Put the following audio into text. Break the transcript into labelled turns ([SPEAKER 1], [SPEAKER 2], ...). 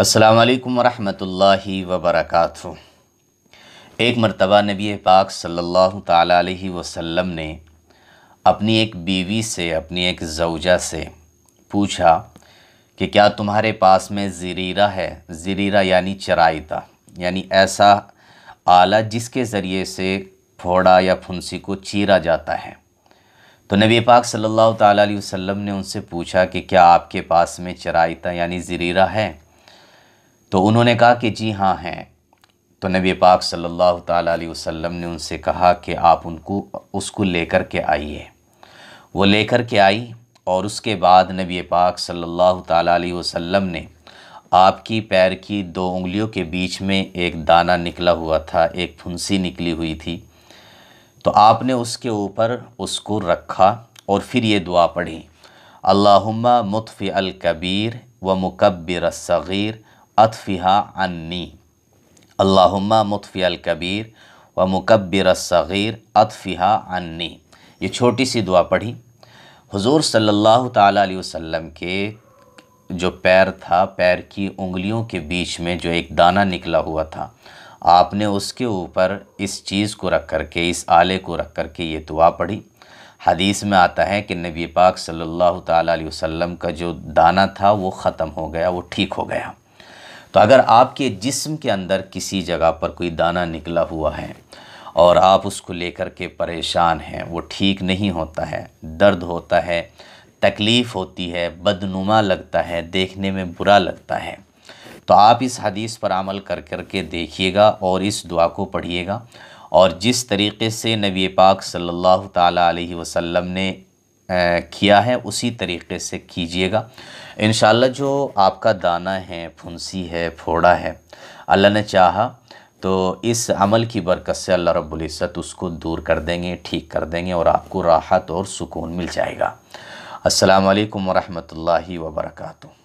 [SPEAKER 1] अस्सलाम वरहमतुल्लाहि वबरकातुहू एक मरतबा नबी पाक सल्लल्लाहु अलैहि वसल्लम ने अपनी एक बीवी से अपनी एक जौजा से पूछा कि क्या तुम्हारे पास में ज़रीरा है ज़रीरा यानी चराइता यानी ऐसा आला जिसके ज़रिए से फोड़ा या फुंसी को चीरा जाता है तो नबी पाक सल्लल्लाहु अलैहि वसल्लम ने उनसे पूछा कि क्या आपके पास में चराइता यानी ज़रीरा है तो उन्होंने कहा कि जी हाँ हैं तो नबी पाक सल्लल्लाहु अलैहि वसल्लम ने उनसे कहा कि आप उनको उसको लेकर के आइए वो लेकर के आई और उसके बाद नबी पाक सल्लल्लाहु अलैहि वसल्लम ने आपकी पैर की दो उंगलियों के बीच में एक दाना निकला हुआ था एक फुंसी निकली हुई थी तो आपने उसके ऊपर उसको रखा और फिर ये दुआ पढ़ी अल्लाहुम्मा मुतफ़ अलकबीर व मुकबिर सग़ीर अतफ़िहा अन्नी अल्लाहुम्मा मुतफ़ी कबीर व मुकब्बिर सग़ीर अतफ़िहा अन्नी ये छोटी सी दुआ पढ़ी हुजूर सल्लल्लाहु ताला अलैहि वसल्लम के जो पैर था पैर की उंगलियों के बीच में जो एक दाना निकला हुआ था आपने उसके ऊपर इस चीज़ को रख कर के इस आले को रख कर के ये दुआ पढ़ी हदीस में आता है कि नबी पाक सल्लल्लाहु ताला अलैहि वसल्लम का जो दाना था वो ख़त्म हो गया वो ठीक हो गया तो अगर आपके जिस्म के अंदर किसी जगह पर कोई दाना निकला हुआ है और आप उसको लेकर के परेशान हैं वो ठीक नहीं होता है दर्द होता है तकलीफ़ होती है बदनुमा लगता है देखने में बुरा लगता है तो आप इस हदीस पर अमल कर कर के देखिएगा और इस दुआ को पढ़िएगा और जिस तरीके से नबी पाक सल्लल्लाहु अलैहि वसल्लम ने किया है उसी तरीक़े से कीजिएगा इन जो आपका दाना है फुंसी है फोड़ा है अल्लाह ने चाहा तो इस अमल की बरकत से अल्लाह रब्बुल उसको दूर कर देंगे ठीक कर देंगे और आपको राहत और सुकून मिल जाएगा अस्सलाम वरहमल वर्का